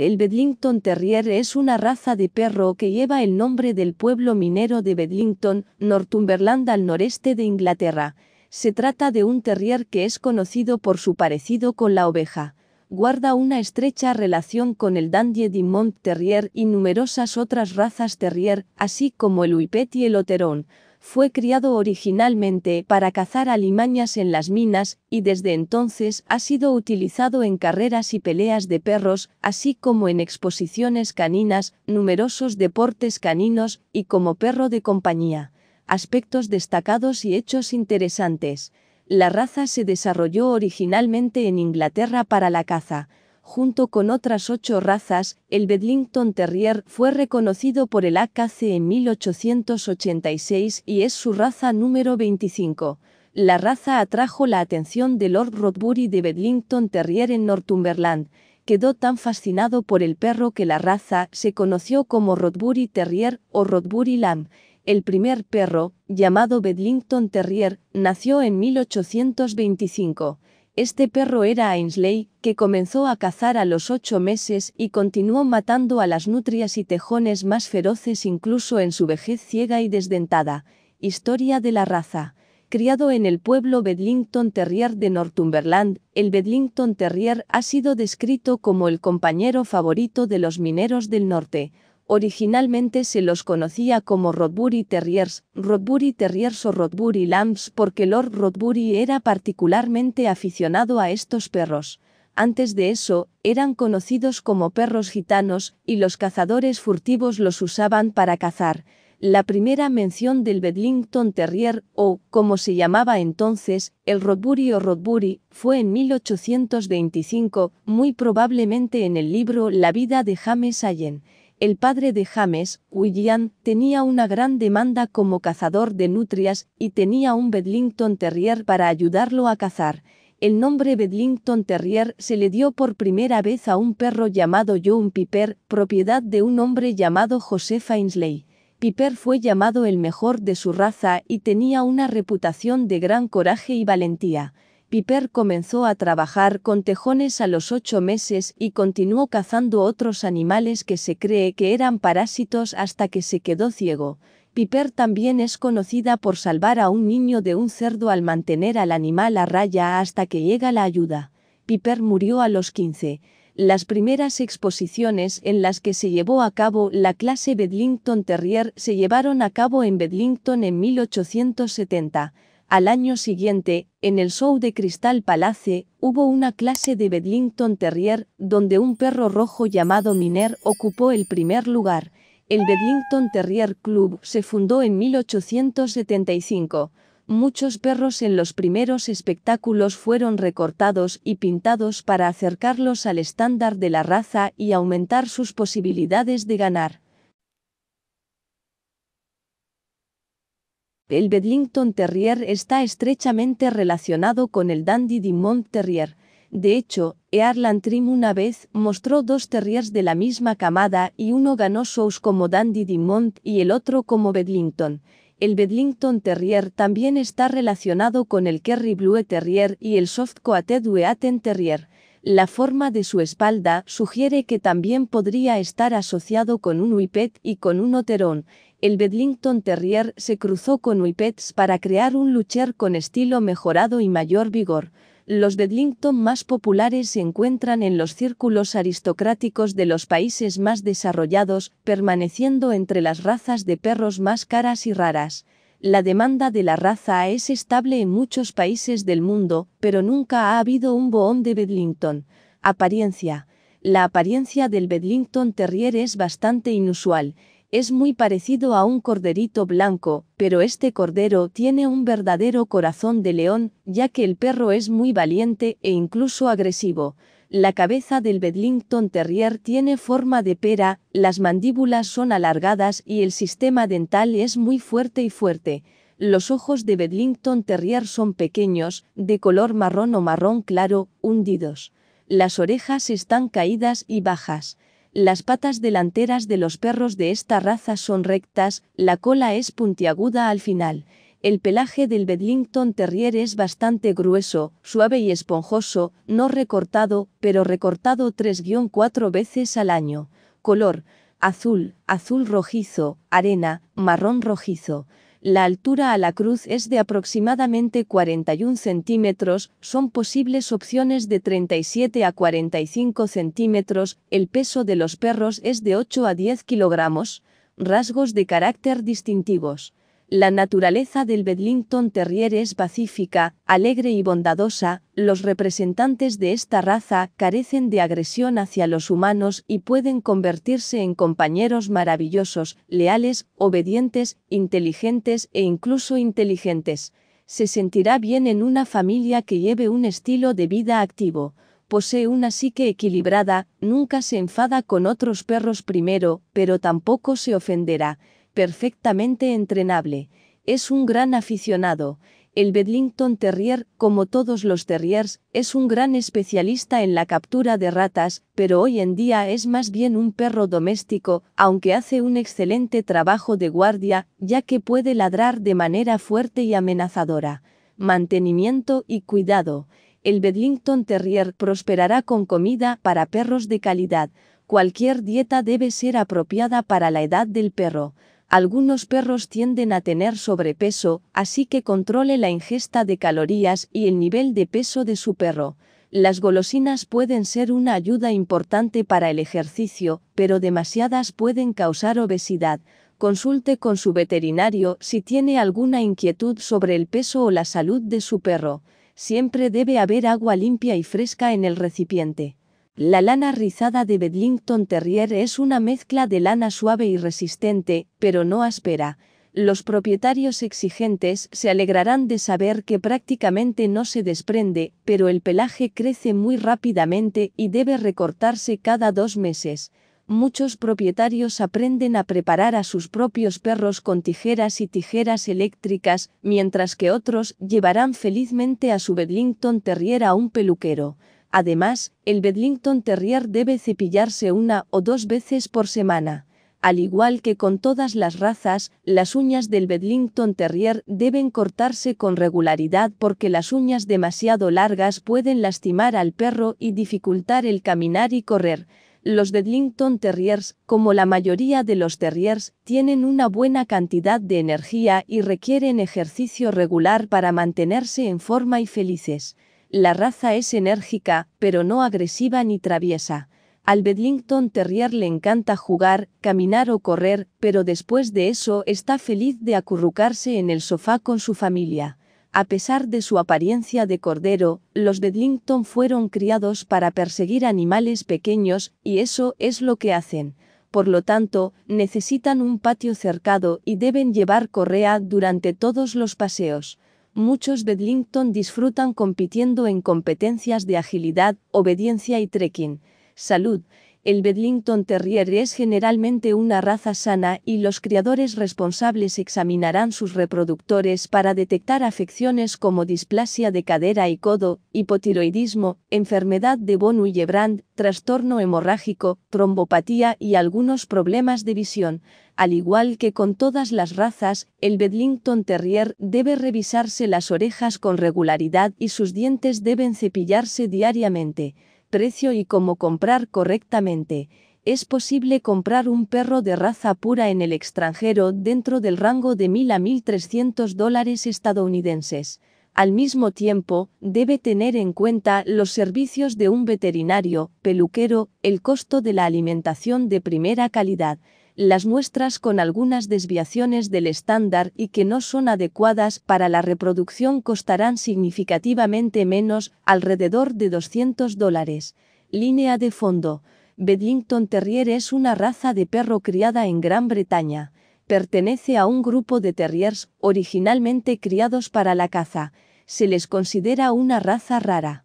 El Bedlington Terrier es una raza de perro que lleva el nombre del pueblo minero de Bedlington, Northumberland al noreste de Inglaterra. Se trata de un terrier que es conocido por su parecido con la oveja. Guarda una estrecha relación con el Dandie Dinmont Terrier y numerosas otras razas terrier, así como el Whippet y el Oterón fue criado originalmente para cazar alimañas en las minas y desde entonces ha sido utilizado en carreras y peleas de perros, así como en exposiciones caninas, numerosos deportes caninos y como perro de compañía. Aspectos destacados y hechos interesantes. La raza se desarrolló originalmente en Inglaterra para la caza junto con otras ocho razas, el Bedlington Terrier fue reconocido por el AKC en 1886 y es su raza número 25. La raza atrajo la atención de Lord Rodbury de Bedlington Terrier en Northumberland, quedó tan fascinado por el perro que la raza se conoció como Rodbury Terrier o Rodbury Lamb. El primer perro, llamado Bedlington Terrier, nació en 1825. Este perro era Ainsley, que comenzó a cazar a los ocho meses y continuó matando a las nutrias y tejones más feroces incluso en su vejez ciega y desdentada. Historia de la raza. Criado en el pueblo Bedlington Terrier de Northumberland, el Bedlington Terrier ha sido descrito como el compañero favorito de los mineros del norte. Originalmente se los conocía como Rodbury Terriers, Rodbury Terriers o Rodbury Lambs porque Lord Rodbury era particularmente aficionado a estos perros. Antes de eso, eran conocidos como perros gitanos, y los cazadores furtivos los usaban para cazar. La primera mención del Bedlington Terrier, o, como se llamaba entonces, el Rodbury o Rodbury, fue en 1825, muy probablemente en el libro La vida de James Allen. El padre de James, William, tenía una gran demanda como cazador de nutrias y tenía un Bedlington Terrier para ayudarlo a cazar. El nombre Bedlington Terrier se le dio por primera vez a un perro llamado John Piper, propiedad de un hombre llamado Joseph Ainsley. Piper fue llamado el mejor de su raza y tenía una reputación de gran coraje y valentía. Piper comenzó a trabajar con tejones a los ocho meses y continuó cazando otros animales que se cree que eran parásitos hasta que se quedó ciego. Piper también es conocida por salvar a un niño de un cerdo al mantener al animal a raya hasta que llega la ayuda. Piper murió a los 15. Las primeras exposiciones en las que se llevó a cabo la clase Bedlington Terrier se llevaron a cabo en Bedlington en 1870. Al año siguiente, en el show de Crystal Palace, hubo una clase de Bedlington Terrier, donde un perro rojo llamado Miner ocupó el primer lugar. El Bedlington Terrier Club se fundó en 1875. Muchos perros en los primeros espectáculos fueron recortados y pintados para acercarlos al estándar de la raza y aumentar sus posibilidades de ganar. El Bedlington Terrier está estrechamente relacionado con el Dandy Dimont Terrier. De hecho, Earlan Trim una vez mostró dos terriers de la misma camada y uno ganó shows como Dandy Dimont y el otro como Bedlington. El Bedlington Terrier también está relacionado con el Kerry Blue Terrier y el Soft Coated Weaten Terrier. La forma de su espalda sugiere que también podría estar asociado con un Whippet y con un Oterón el Bedlington Terrier se cruzó con Whippets para crear un lucher con estilo mejorado y mayor vigor. Los Bedlington más populares se encuentran en los círculos aristocráticos de los países más desarrollados, permaneciendo entre las razas de perros más caras y raras. La demanda de la raza es estable en muchos países del mundo, pero nunca ha habido un bohón de Bedlington. Apariencia. La apariencia del Bedlington Terrier es bastante inusual es muy parecido a un corderito blanco, pero este cordero tiene un verdadero corazón de león, ya que el perro es muy valiente e incluso agresivo. La cabeza del Bedlington Terrier tiene forma de pera, las mandíbulas son alargadas y el sistema dental es muy fuerte y fuerte. Los ojos de Bedlington Terrier son pequeños, de color marrón o marrón claro, hundidos. Las orejas están caídas y bajas. Las patas delanteras de los perros de esta raza son rectas, la cola es puntiaguda al final. El pelaje del Bedlington Terrier es bastante grueso, suave y esponjoso, no recortado, pero recortado 3-4 veces al año. Color, azul, azul rojizo, arena, marrón rojizo. La altura a la cruz es de aproximadamente 41 centímetros, son posibles opciones de 37 a 45 centímetros, el peso de los perros es de 8 a 10 kilogramos, rasgos de carácter distintivos. La naturaleza del Bedlington Terrier es pacífica, alegre y bondadosa, los representantes de esta raza carecen de agresión hacia los humanos y pueden convertirse en compañeros maravillosos, leales, obedientes, inteligentes e incluso inteligentes. Se sentirá bien en una familia que lleve un estilo de vida activo posee una psique equilibrada, nunca se enfada con otros perros primero, pero tampoco se ofenderá perfectamente entrenable. Es un gran aficionado. El Bedlington Terrier, como todos los terriers, es un gran especialista en la captura de ratas, pero hoy en día es más bien un perro doméstico, aunque hace un excelente trabajo de guardia, ya que puede ladrar de manera fuerte y amenazadora. Mantenimiento y cuidado. El Bedlington Terrier prosperará con comida para perros de calidad. Cualquier dieta debe ser apropiada para la edad del perro. Algunos perros tienden a tener sobrepeso, así que controle la ingesta de calorías y el nivel de peso de su perro. Las golosinas pueden ser una ayuda importante para el ejercicio, pero demasiadas pueden causar obesidad. Consulte con su veterinario si tiene alguna inquietud sobre el peso o la salud de su perro. Siempre debe haber agua limpia y fresca en el recipiente. La lana rizada de Bedlington Terrier es una mezcla de lana suave y resistente, pero no áspera. Los propietarios exigentes se alegrarán de saber que prácticamente no se desprende, pero el pelaje crece muy rápidamente y debe recortarse cada dos meses. Muchos propietarios aprenden a preparar a sus propios perros con tijeras y tijeras eléctricas, mientras que otros llevarán felizmente a su Bedlington Terrier a un peluquero. Además, el Bedlington Terrier debe cepillarse una o dos veces por semana. Al igual que con todas las razas, las uñas del Bedlington Terrier deben cortarse con regularidad porque las uñas demasiado largas pueden lastimar al perro y dificultar el caminar y correr. Los Bedlington Terriers, como la mayoría de los Terriers, tienen una buena cantidad de energía y requieren ejercicio regular para mantenerse en forma y felices. La raza es enérgica, pero no agresiva ni traviesa. Al Bedlington Terrier le encanta jugar, caminar o correr, pero después de eso está feliz de acurrucarse en el sofá con su familia. A pesar de su apariencia de cordero, los Bedlington fueron criados para perseguir animales pequeños, y eso es lo que hacen. Por lo tanto, necesitan un patio cercado y deben llevar correa durante todos los paseos muchos Bedlington disfrutan compitiendo en competencias de agilidad, obediencia y trekking, salud, el Bedlington Terrier es generalmente una raza sana y los criadores responsables examinarán sus reproductores para detectar afecciones como displasia de cadera y codo, hipotiroidismo, enfermedad de von Willebrand, trastorno hemorrágico, trombopatía y algunos problemas de visión. Al igual que con todas las razas, el Bedlington Terrier debe revisarse las orejas con regularidad y sus dientes deben cepillarse diariamente precio y cómo comprar correctamente, es posible comprar un perro de raza pura en el extranjero dentro del rango de 1.000 a 1.300 dólares estadounidenses. Al mismo tiempo, debe tener en cuenta los servicios de un veterinario, peluquero, el costo de la alimentación de primera calidad, las muestras con algunas desviaciones del estándar y que no son adecuadas para la reproducción costarán significativamente menos, alrededor de 200 dólares. Línea de fondo. Beddington Terrier es una raza de perro criada en Gran Bretaña. Pertenece a un grupo de terriers originalmente criados para la caza. Se les considera una raza rara.